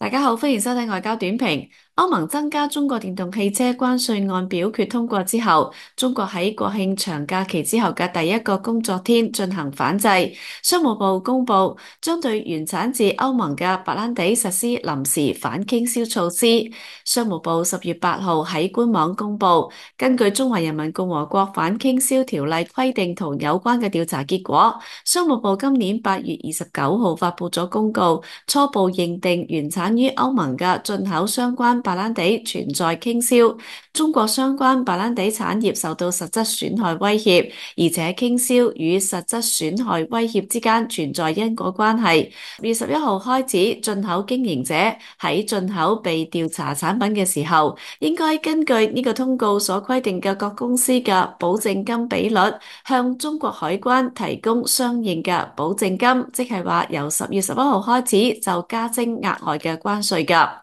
大家好，欢迎收睇外交短评。欧盟增加中国电动汽车关税案表决通过之后，中国喺国庆长假期之后嘅第一个工作天进行反制。商务部公布，将对原产自欧盟嘅白兰地实施临时反倾销措施。商务部十月八号喺官网公布，根据《中华人民共和国反倾销条例》规定同有关嘅调查结果，商务部今年八月二十九号发布咗公告，初步认定原产于欧盟嘅进口相关。白兰地存在倾销，中国相关白兰地产业受到实质损害威胁，而且倾销与实质损害威胁之间存在因果关系。二月十一号开始，进口经营者喺进口被调查产品嘅时候，应该根据呢个通告所规定嘅各公司嘅保证金比率，向中国海关提供相应嘅保证金，即系话由十月十一号开始就加征额外嘅关税噶。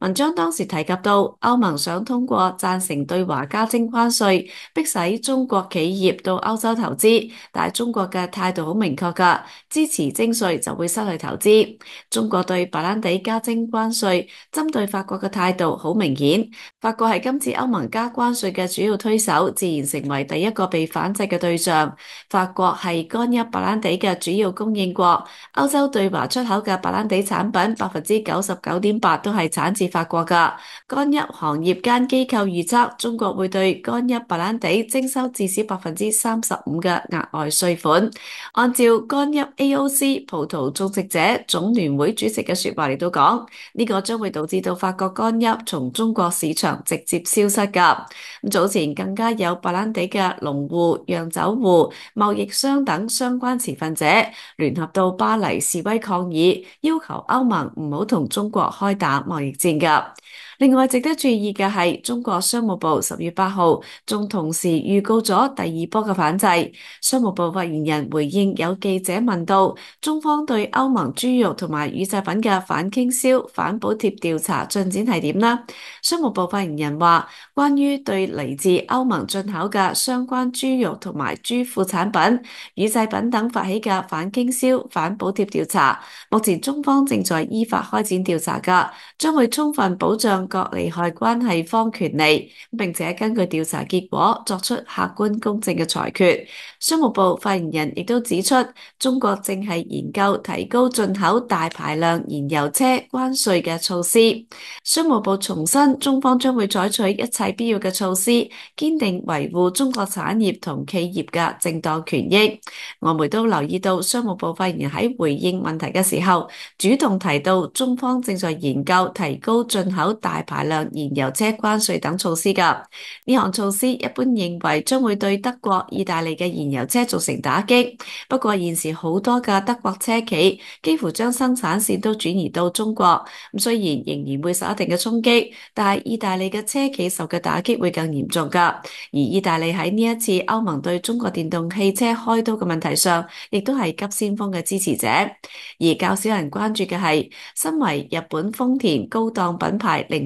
文章当时提及到欧盟想通过赞成对华加征关税，迫使中国企业到欧洲投资，但系中国嘅态度好明确噶，支持征税就会失去投资。中国对白兰地加征关税，针对法国嘅态度好明显。法国系今次欧盟加关税嘅主要推手，自然成为第一个被反制嘅对象。法国系干邑白兰地嘅主要供应国，欧洲对华出口嘅白兰地产品百分之九十九点八都系产自。法国噶干邑行业间机构预测，中国会对干邑白兰地征收至少百分之三十五嘅额外税款。按照干邑 AOC 葡萄种植者总联会主席嘅说话嚟到讲，呢个将会导致到法国干邑从中国市场直接消失噶。咁早前更加有白兰地嘅农户、酿酒户、贸易商等相关持份者联合到巴黎示威抗议，要求欧盟唔好同中国开打贸易战。up 另外值得注意嘅系，中国商务部十月八号仲同时预告咗第二波嘅反制。商务部发言人回应有记者问到，中方对欧盟猪肉同埋乳制品嘅反倾销、反补贴调查进展系点呢？商务部发言人话：关于对嚟自欧盟进口嘅相关猪肉同埋猪副产品、乳制品等发起嘅反倾销、反补贴调查，目前中方正在依法开展调查噶，将会充分保障。各利害关系方权利，并且根据调查结果作出客观公正嘅裁决。商务部发言人亦都指出，中国正系研究提高进口大排量燃油车关税嘅措施。商务部重申，中方将会采取一切必要嘅措施，坚定维护中国产业同企业嘅正当权益。我们都留意到，商务部发言人喺回应问题嘅时候，主动提到中方正在研究提高进口大大排量燃油车关税等措施噶，呢项措施一般认为将会对德国、意大利嘅燃油车造成打击。不过现时好多嘅德国车企几乎将生产线都转移到中国，咁虽然仍然会受一定嘅冲击，但系意大利嘅车企受嘅打击会更严重噶。而意大利喺呢一次欧盟对中国电动汽车开刀嘅问题上，亦都系急先锋嘅支持者。而较少人关注嘅系，身为日本丰田高档品牌，令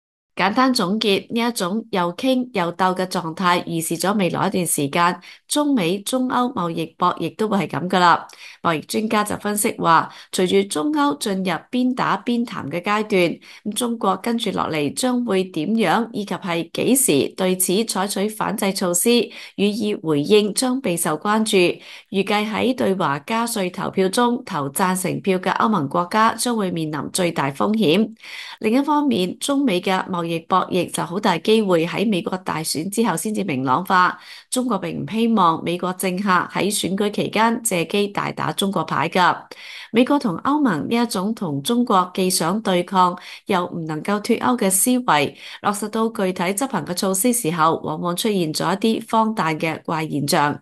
简单总结呢一种又倾又斗嘅状态，预示咗未来一段时间中美、中欧贸易博弈都会系咁噶啦。贸易专家就分析话，随住中欧进入边打边谈嘅阶段，咁中国跟住落嚟将会点样，以及系几时对此采取反制措施予以回应，将备受关注。预计喺对华加税投票中投赞成票嘅欧盟国家将会面临最大风险。另一方面，中美嘅贸易博弈就好大机会喺美国大选之后先至明朗化。中国并唔希望美国政客喺选举期间借机大打中国牌噶。美国同欧盟呢一种同中国既想对抗又唔能够脱欧嘅思维，落实到具体执行嘅措施时候，往往出现咗一啲荒诞嘅怪现象。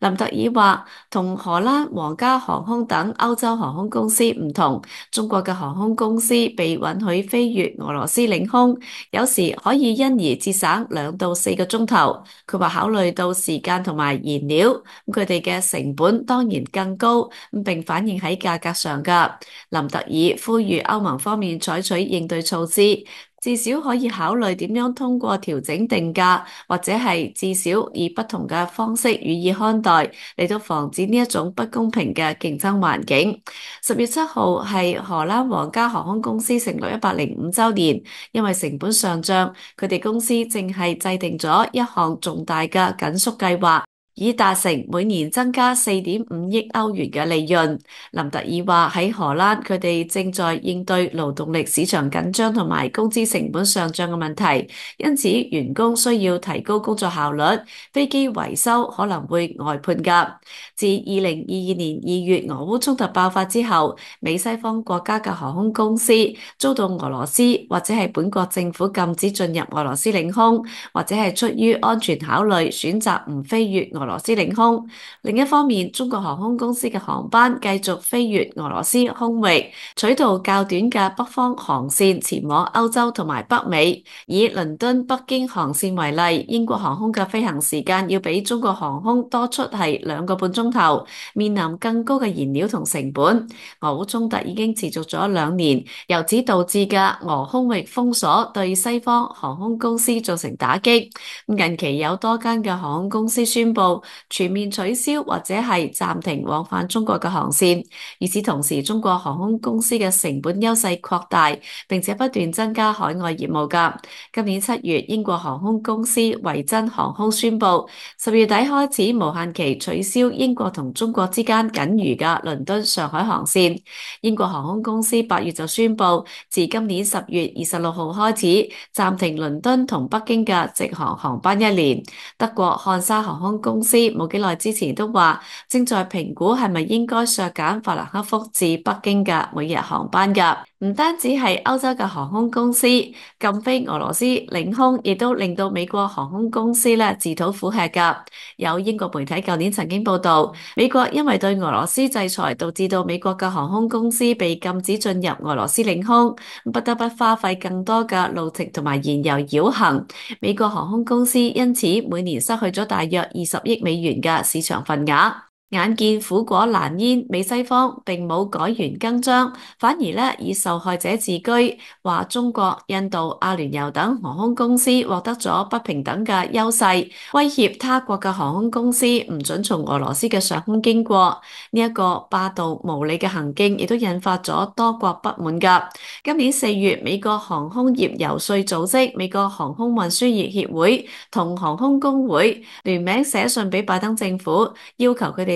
林特尔话，同荷兰皇家航空等欧洲航空公司唔同，中国嘅航空公司被允许飞越俄罗斯领空，有时可以因而节省两到四个钟头。佢话考虑到时间同埋燃料，咁佢哋嘅成本当然更高咁，并反映喺价格上噶。林特尔呼吁欧盟方面采取应对措施。至少可以考慮點樣通過調整定價，或者係至少以不同嘅方式予以看待，嚟到防止呢一種不公平嘅競爭環境。十月七號係荷蘭皇家航空公司成立一百零五週年，因為成本上漲，佢哋公司正係制定咗一項重大嘅緊縮計劃。以达成每年增加四点五亿欧元嘅利润。林特尔话喺荷兰，佢哋正在应对劳动力市场紧张同埋工资成本上涨嘅问题，因此员工需要提高工作效率。飞机维修可能会外判。噶自二零二二年二月俄乌冲突爆发之后，美西方国家嘅航空公司遭到俄罗斯或者系本国政府禁止进入俄罗斯领空，或者系出于安全考虑选择唔飞越俄。俄罗斯领空。另一方面，中国航空公司嘅航班继续飞越俄罗斯空域，取道较短嘅北方航线前往欧洲同埋北美。以伦敦北京航线为例，英国航空嘅飞行时间要比中国航空多出系两个半钟头，面临更高嘅燃料同成本。俄乌冲突已经持续咗两年，由此导致嘅俄空域封锁对西方航空公司造成打击。近期有多间嘅航空公司宣布。全面取消或者系暂停往返中国嘅航线，与此同时，中国航空公司嘅成本优势扩大，并且不断增加海外业务。噶今年七月，英国航空公司维珍航空宣布，十月底开始无限期取消英国同中国之间仅余嘅伦敦上海航线。英国航空公司八月就宣布，自今年十月二十六号开始暂停伦敦同北京嘅直航航班一年。德国汉莎航空公司。司冇几耐之前都话，正在评估系咪应该削减法兰克福至北京嘅每日航班噶。唔单止系欧洲嘅航空公司禁飞俄罗斯领空，亦都令到美国航空公司咧自讨苦吃噶。有英国媒体旧年曾经报道，美国因为对俄罗斯制裁，导致到美国嘅航空公司被禁止进入俄罗斯领空，不得不花费更多嘅路程同埋燃油绕行。美国航空公司因此每年失去咗大约二十亿美元嘅市场份额。眼见苦果难咽，美西方并冇改弦更张，反而咧以受害者自居，话中国、印度、阿联酋等航空公司获得咗不平等嘅优势，威胁他国嘅航空公司唔准从俄罗斯嘅上空经过。呢一个霸道无理嘅行径，亦都引发咗多国不满。噶今年四月，美国航空业游说组织美国航空运输业协会同航空工会联名写信俾拜登政府，要求佢哋。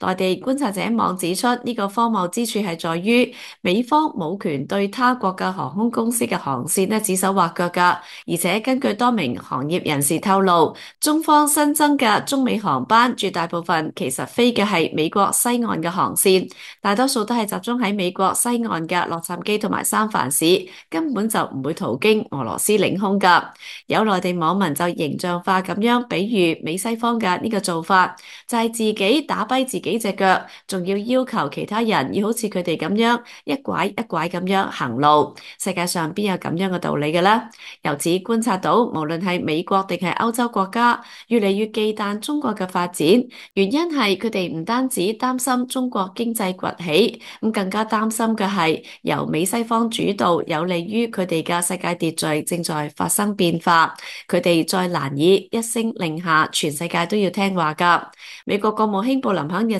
内地观察者网指出，呢个荒谬之处系在于美方冇权对他国嘅航空公司嘅航线咧指手画脚噶，而且根据多名行业人士透露，中方新增嘅中美航班，绝大部分其实飞嘅系美国西岸嘅航线，大多数都系集中喺美国西岸嘅洛杉矶同埋三藩市，根本就唔会途经俄罗斯领空噶。有内地网民就形象化咁样比喻美西方嘅呢个做法，就系自己打跛自己。几只脚，仲要要求其他人要好似佢哋咁样一拐一拐咁样行路，世界上边有咁样嘅道理嘅咧？由此观察到，无论系美国定系欧洲国家，越嚟越忌惮中国嘅发展，原因系佢哋唔单止担心中国经济崛起，咁更加担心嘅系由美西方主导，有利于佢哋嘅世界秩序正在发生变化，佢哋再难以一声令下，全世界都要听话噶。美国国务卿布林肯日。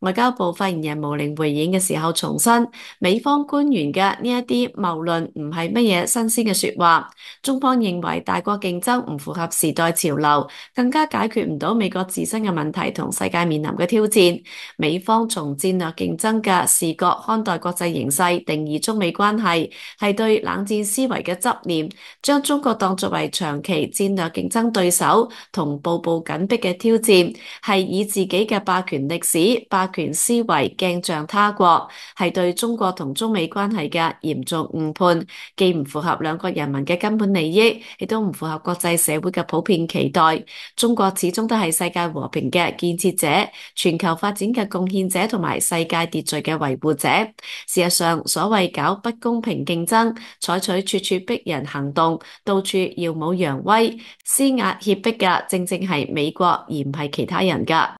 外交部发言人毛宁回应嘅时候重申，美方官员嘅呢一啲谬论唔系乜嘢新鲜嘅说话。中方认为，大国竞争唔符合时代潮流，更加解决唔到美国自身嘅问题同世界面临嘅挑战。美方从战略竞争嘅视角看待国际形势，定义中美关系系对冷战思维嘅执念，将中国当作为长期战略竞争对手同步步紧逼嘅挑战，系以自己嘅霸权历史霸。权思维镜像他国，系对中国同中美关系嘅严重误判，既唔符合两国人民嘅根本利益，亦都唔符合国际社会嘅普遍期待。中国始终都系世界和平嘅建设者、全球发展嘅贡献者同埋世界秩序嘅维护者。事实上，所谓搞不公平竞争、采取处处逼人行动、到处耀武扬威、施压胁迫嘅，正正系美国而唔系其他人噶。